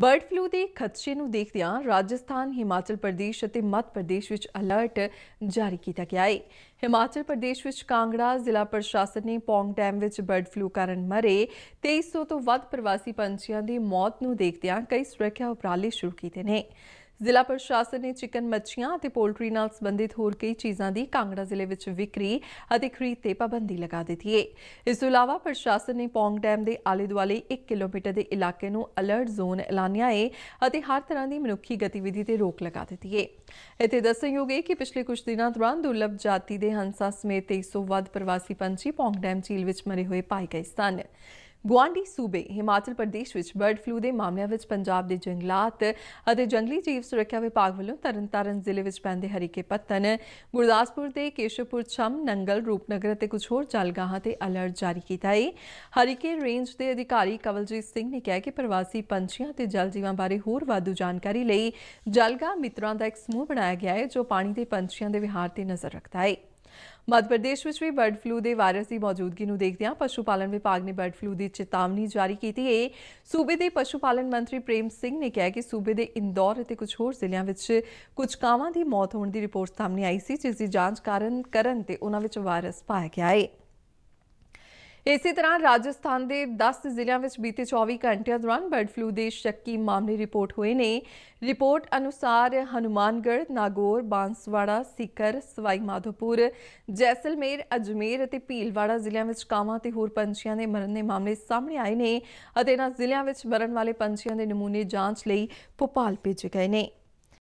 Bird flu ਦੇ ਖਤਸ਼ੇ ਨੂੰ ਦੇਖਦਿਆਂ ਰਾਜਸਥਾਨ, ਹਿਮਾਚਲ ਪ੍ਰਦੇਸ਼ ਅਤੇ ਮੱਧ ਪ੍ਰਦੇਸ਼ ਵਿੱਚ ਅਲਰਟ ਜਾਰੀ ਕੀਤਾ ਗਿਆ ਹੈ। ਹਿਮਾਚਲ ਪ੍ਰਦੇਸ਼ ਵਿੱਚ ਕਾਂਗੜਾ ਜ਼ਿਲ੍ਹਾ ਪ੍ਰਸ਼ਾਸਨ ਨੇ ਪੌਂਗ ਡੈਮ ਵਿੱਚ ਬਰਡ ਫਲੂ ਕਾਰਨ ਮਰੇ 2300 ਤੋਂ ਵੱਧ ਪ੍ਰਵਾਸੀ ਪੰਛੀਆਂ ਦੀ ਮੌਤ ਨੂੰ ਦੇਖਦਿਆਂ ਕਈ ਸੁਰੱਖਿਆ ਉਪਰਾਲੇ ਸ਼ੁਰੂ ਕੀਤੇ ਨੇ। ਜ਼ਿਲ੍ਹਾ ਪ੍ਰਸ਼ਾਸਨ ਨੇ ਚਿਕਨ ਮੱਛੀਆਂ ਅਤੇ ਪੋਲਟਰੀ ਨਾਲ ਸੰਬੰਧਿਤ ਹੋਰ ਕਈ ਚੀਜ਼ਾਂ ਦੀ ਕਾਂਗੜਾ ਜ਼ਿਲ੍ਹੇ ਵਿੱਚ ਵਿਕਰੀ ਅਤੇ ਖਰੀਦ ਤੇ ਪਾਬੰਦੀ ਲਗਾ ਦਿੱਤੀ ਹੈ ਇਸ ਤੋਂ ਇਲਾਵਾ ਪ੍ਰਸ਼ਾਸਨ ਨੇ ਪੌਂਗ ਡੈਮ ਦੇ ਆਲੇ ਦੁਆਲੇ 1 ਕਿਲੋਮੀਟਰ ਦੇ ਇਲਾਕੇ ਨੂੰ ਅਲਰਟ ਜ਼ੋਨ ਐਲਾਨਿਆ ਹੈ ਅਤੇ ਹਰ ਤਰ੍ਹਾਂ ਦੀ ਮਨੁੱਖੀ ਗਤੀਵਿਧੀ ਤੇ ਰੋਕ ਲਗਾ ਦਿੱਤੀ ਹੈ ਇੱਥੇ ਦੱਸਣਯੋਗ ਹੈ ਕਿ ਪਿਛਲੇ ਕੁਝ ਦਿਨਾਂ ਦੌਰਾਨ ਦੁਰਲਭ ਜਾਤੀ ਦੇ ਹੰਸਾ ਸਮੇਤ 300 ਵੱਧ ਪ੍ਰਵਾਸੀ ਪੰਛੀ ਪੌਂਗ ਡੈਮ ਝੀਲ ਵਿੱਚ ਮਰੇ ਹੋਏ ਪਾਏ ਗਏ ਸਨ ਗੁਆਂਢੀ ਸੂਬੇ ਹਿਮਾਚਲ ਪ੍ਰਦੇਸ਼ ਵਿੱਚ ਬਰਡ ਫਲੂ ਦੇ ਮਾਮਲਿਆਂ ਵਿੱਚ ਪੰਜਾਬ ਦੇ ਜੰਗਲਾਤ ਅਤੇ ਜੰਗਲੀ ਜੀਵ ਸੁਰੱਖਿਆ ਵਿਭਾਗ ਵੱਲੋਂ ਤਰਨਤਾਰਨ ਜ਼ਿਲ੍ਹੇ ਵਿੱਚ ਪੈਂਦੇ ਹਰੀਕੇ ਪੱਤਨ ਗੁਰਦਾਸਪੁਰ ਦੇ ਕੇਸ਼ਵਪੁਰ ਛਮ ਨੰਗਲ ਰੂਪਨਗਰ ਅਤੇ ਕੁਝ ਹੋਰ ਜਲਗਾਹਾਂ ਤੇ ਅਲਰਟ ਜਾਰੀ ਕੀਤਾ ਹੈ ਹਰੀਕੇ ਰੇਂਜ ਦੇ ਅਧਿਕਾਰੀ ਕਵਲਜੀਤ ਸਿੰਘ ਨੇ ਕਿਹਾ ਕਿ ਪ੍ਰਵਾਸੀ ਪੰਛੀਆਂ ਤੇ ਜਲ ਜੀਵਾਂ ਬਾਰੇ ਹੋਰ ਵਾਧੂ ਜਾਣਕਾਰੀ ਲਈ ਜਲਗਾ ਮਿੱਤਰਾਂ ਦਾ ਇੱਕ ਸਮੂਹ ਬਣਾਇਆ ਗਿਆ ਹੈ ਜੋ ਪਾਣੀ ਦੇ ਪੰਛੀਆਂ ਦੇ ਵਿਹਾਰ ਤੇ ਨਜ਼ਰ ਰੱਖਦਾ ਹੈ ਮੱਧ ਪ੍ਰਦੇਸ਼ ਵਿੱਚ ਵੀ ਬਰਡ ਫਲੂ ਦੇ ਵਾਇਰਸ ਦੀ ਮੌਜੂਦਗੀ ਨੂੰ ਦੇਖਦਿਆਂ ਪਸ਼ੂ ਪਾਲਣ ਵਿਭਾਗ ਨੇ ਬਰਡ ਫਲੂ ਦੀ ਚੇਤਾਵਨੀ ਜਾਰੀ ਕੀਤੀ ਹੈ ਸੂਬੇ ਦੇ ਪਸ਼ੂ ਪਾਲਣ ਮੰਤਰੀ ਪ੍ਰੇਮ ਸਿੰਘ ਨੇ ਕਿਹਾ ਕਿ ਸੂਬੇ ਦੇ ਇੰਦੌਰ ਅਤੇ ਕੁਝ ਹੋਰ ਜ਼ਿਲ੍ਹਿਆਂ ਵਿੱਚ ਕੁਝ ਕਾਵਾਂ ਦੀ ਮੌਤ ਹੋਣ ਦੀ ਰਿਪੋਰਟ ਸਾਹਮਣੇ ਆਈ ਸੀ ਜਿਸ ਦੀ ਜਾਂਚ ਕਰਨ ਤੇ ਉਹਨਾਂ ਵਿੱਚ ਵਾਇਰਸ ਪਾਇਆ ਗਿਆ ਹੈ ਇਸੇ ਤਰ੍ਹਾਂ ਰਾਜਸਥਾਨ ਦੇ 10 ਜ਼ਿਲ੍ਹਿਆਂ ਵਿੱਚ ਬੀਤੇ 24 ਘੰਟਿਆਂ ਦੌਰਾਨ ਬਰਡ ਫਲੂ ਦੇ ਸ਼ੱਕੀ ਮਾਮਲੇ ਰਿਪੋਰਟ ਹੋਏ ਨੇ ਰਿਪੋਰਟ ਅਨੁਸਾਰ ਹਨੂਮਾਨਗੜ੍ਹ ਨਾਗੌਰ ਬਾਂਸਵਾੜਾ ਸਿਕਰ ਸਵਾਈ ਮਾਧੋਪੁਰ ਜੈਸਲਮੇਰ ਅਜਮੇਰ ਅਤੇ ਭੀਲਵਾੜਾ ਜ਼ਿਲ੍ਹਿਆਂ ਵਿੱਚ ਕਾਵਾਂ ਤੇ ਹੋਰ ਪੰਛੀਆਂ ਦੇ ਮਰਨ ਦੇ ਮਾਮਲੇ ਸਾਹਮਣੇ ਆਏ ਨੇ ਅਤੇ ਇਹਨਾਂ ਜ਼ਿਲ੍ਹਿਆਂ ਵਿੱਚ ਮਰਨ ਵਾਲੇ ਪੰਛੀਆਂ ਦੇ ਨਮੂਨੇ ਜਾਂਚ ਲਈ ਭੋਪਾਲ ਭੇਜੇ ਗਏ ਨੇ